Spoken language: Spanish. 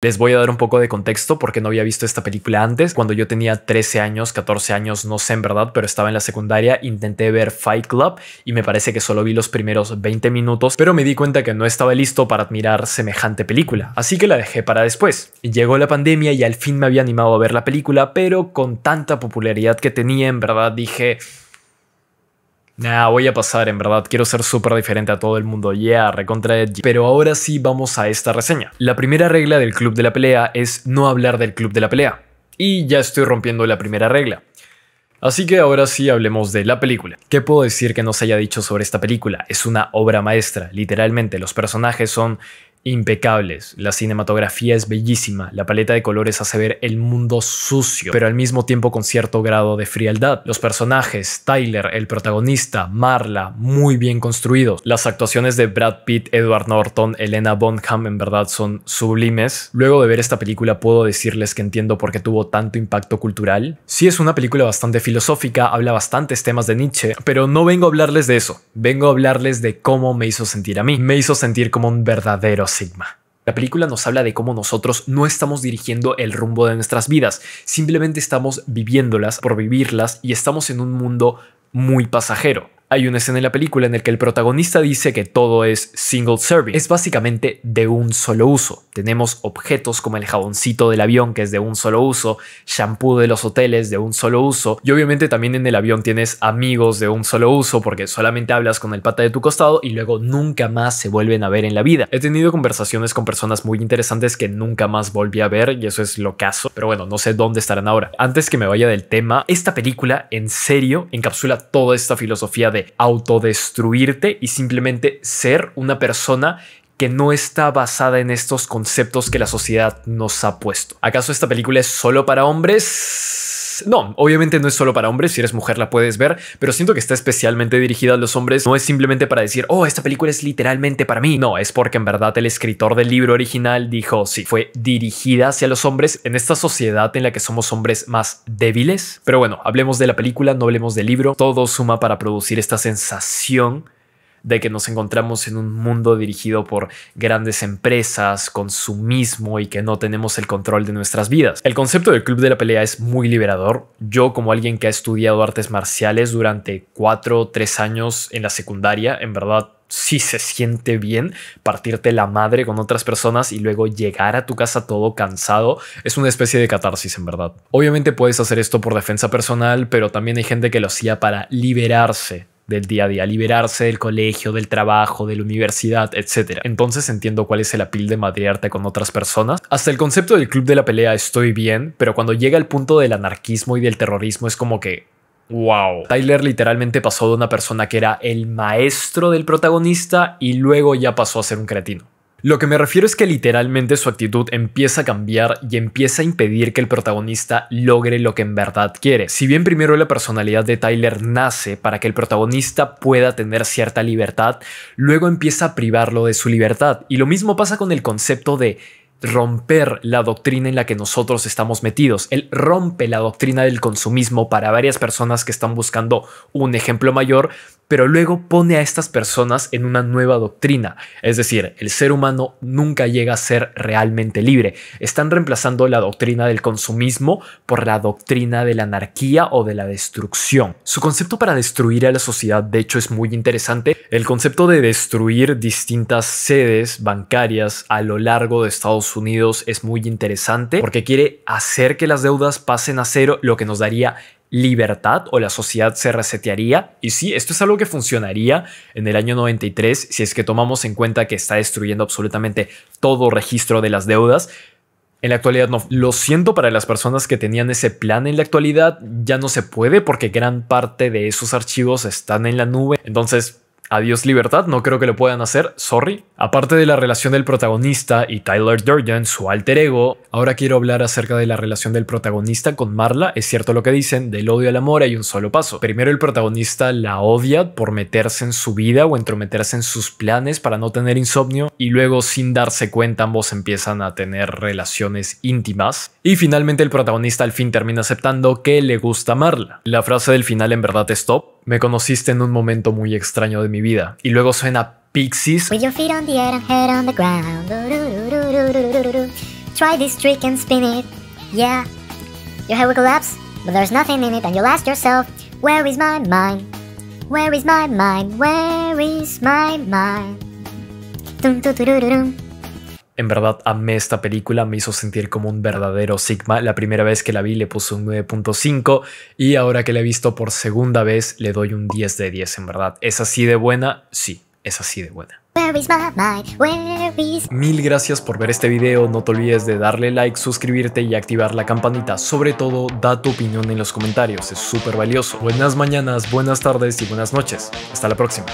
Les voy a dar un poco de contexto porque no había visto esta película antes. Cuando yo tenía 13 años, 14 años, no sé en verdad, pero estaba en la secundaria, intenté ver Fight Club y me parece que solo vi los primeros 20 minutos, pero me di cuenta que no estaba listo para admirar semejante película, así que la dejé para después. Llegó la pandemia y al fin me había animado a ver la película, pero con tanta popularidad que tenía, en verdad dije... Nah, voy a pasar, en verdad, quiero ser súper diferente a todo el mundo, ya, yeah, recontra Pero ahora sí vamos a esta reseña. La primera regla del club de la pelea es no hablar del club de la pelea. Y ya estoy rompiendo la primera regla. Así que ahora sí hablemos de la película. ¿Qué puedo decir que no se haya dicho sobre esta película? Es una obra maestra, literalmente. Los personajes son impecables. La cinematografía es bellísima, la paleta de colores hace ver el mundo sucio, pero al mismo tiempo con cierto grado de frialdad. Los personajes, Tyler, el protagonista, Marla, muy bien construidos. Las actuaciones de Brad Pitt, Edward Norton, Elena Bonham en verdad son sublimes. Luego de ver esta película puedo decirles que entiendo por qué tuvo tanto impacto cultural. Sí es una película bastante filosófica, habla bastantes temas de Nietzsche, pero no vengo a hablarles de eso, vengo a hablarles de cómo me hizo sentir a mí. Me hizo sentir como un verdadero la película nos habla de cómo nosotros no estamos dirigiendo el rumbo de nuestras vidas, simplemente estamos viviéndolas por vivirlas y estamos en un mundo muy pasajero. Hay una escena en la película en la que el protagonista dice que todo es single service, es básicamente de un solo uso. Tenemos objetos como el jaboncito del avión que es de un solo uso, shampoo de los hoteles de un solo uso y obviamente también en el avión tienes amigos de un solo uso porque solamente hablas con el pata de tu costado y luego nunca más se vuelven a ver en la vida. He tenido conversaciones con personas muy interesantes que nunca más volví a ver y eso es lo caso, pero bueno, no sé dónde estarán ahora. Antes que me vaya del tema, esta película en serio encapsula toda esta filosofía de autodestruirte y simplemente ser una persona que no está basada en estos conceptos que la sociedad nos ha puesto. ¿Acaso esta película es solo para hombres? No, obviamente no es solo para hombres, si eres mujer la puedes ver, pero siento que está especialmente dirigida a los hombres. No es simplemente para decir, oh, esta película es literalmente para mí. No, es porque en verdad el escritor del libro original dijo, sí, fue dirigida hacia los hombres en esta sociedad en la que somos hombres más débiles. Pero bueno, hablemos de la película, no hablemos del libro. Todo suma para producir esta sensación de que nos encontramos en un mundo dirigido por grandes empresas, consumismo y que no tenemos el control de nuestras vidas. El concepto del club de la pelea es muy liberador. Yo como alguien que ha estudiado artes marciales durante 4 o 3 años en la secundaria, en verdad sí se siente bien partirte la madre con otras personas y luego llegar a tu casa todo cansado. Es una especie de catarsis, en verdad. Obviamente puedes hacer esto por defensa personal, pero también hay gente que lo hacía para liberarse del día a día, liberarse del colegio, del trabajo, de la universidad, etc. Entonces entiendo cuál es el apil de madrearte con otras personas. Hasta el concepto del club de la pelea estoy bien, pero cuando llega el punto del anarquismo y del terrorismo es como que Wow. Tyler literalmente pasó de una persona que era el maestro del protagonista y luego ya pasó a ser un cretino. Lo que me refiero es que literalmente su actitud empieza a cambiar y empieza a impedir que el protagonista logre lo que en verdad quiere. Si bien primero la personalidad de Tyler nace para que el protagonista pueda tener cierta libertad, luego empieza a privarlo de su libertad. Y lo mismo pasa con el concepto de romper la doctrina en la que nosotros estamos metidos. Él rompe la doctrina del consumismo para varias personas que están buscando un ejemplo mayor pero luego pone a estas personas en una nueva doctrina. Es decir, el ser humano nunca llega a ser realmente libre. Están reemplazando la doctrina del consumismo por la doctrina de la anarquía o de la destrucción. Su concepto para destruir a la sociedad, de hecho, es muy interesante. El concepto de destruir distintas sedes bancarias a lo largo de Estados Unidos es muy interesante porque quiere hacer que las deudas pasen a cero, lo que nos daría libertad o la sociedad se resetearía. Y sí, esto es algo que funcionaría en el año 93 si es que tomamos en cuenta que está destruyendo absolutamente todo registro de las deudas. En la actualidad no. Lo siento para las personas que tenían ese plan en la actualidad, ya no se puede porque gran parte de esos archivos están en la nube. Entonces, adiós libertad, no creo que lo puedan hacer, sorry, Aparte de la relación del protagonista y Tyler Durden, su alter ego, ahora quiero hablar acerca de la relación del protagonista con Marla. Es cierto lo que dicen, del odio al amor hay un solo paso. Primero el protagonista la odia por meterse en su vida o entrometerse en sus planes para no tener insomnio y luego sin darse cuenta ambos empiezan a tener relaciones íntimas. Y finalmente el protagonista al fin termina aceptando que le gusta Marla. La frase del final en verdad es top. Me conociste en un momento muy extraño de mi vida y luego suena Pixies. With your feet on the air and head on the ground. Try this trick and spin it. Yeah. Your head will collapse, but there's nothing in it, and you'll ask yourself, Where is my mind? Where is my mind? Where is my mind? en verdad amé esta película, me hizo sentir como un verdadero Sigma. La primera vez que la vi le puse un 9.5 y ahora que la he visto por segunda vez le doy un 10 de 10, en verdad. ¿Es así de buena? Sí, es así de buena. Mil gracias por ver este video, no te olvides de darle like, suscribirte y activar la campanita, sobre todo da tu opinión en los comentarios, es súper valioso. Buenas mañanas, buenas tardes y buenas noches, hasta la próxima.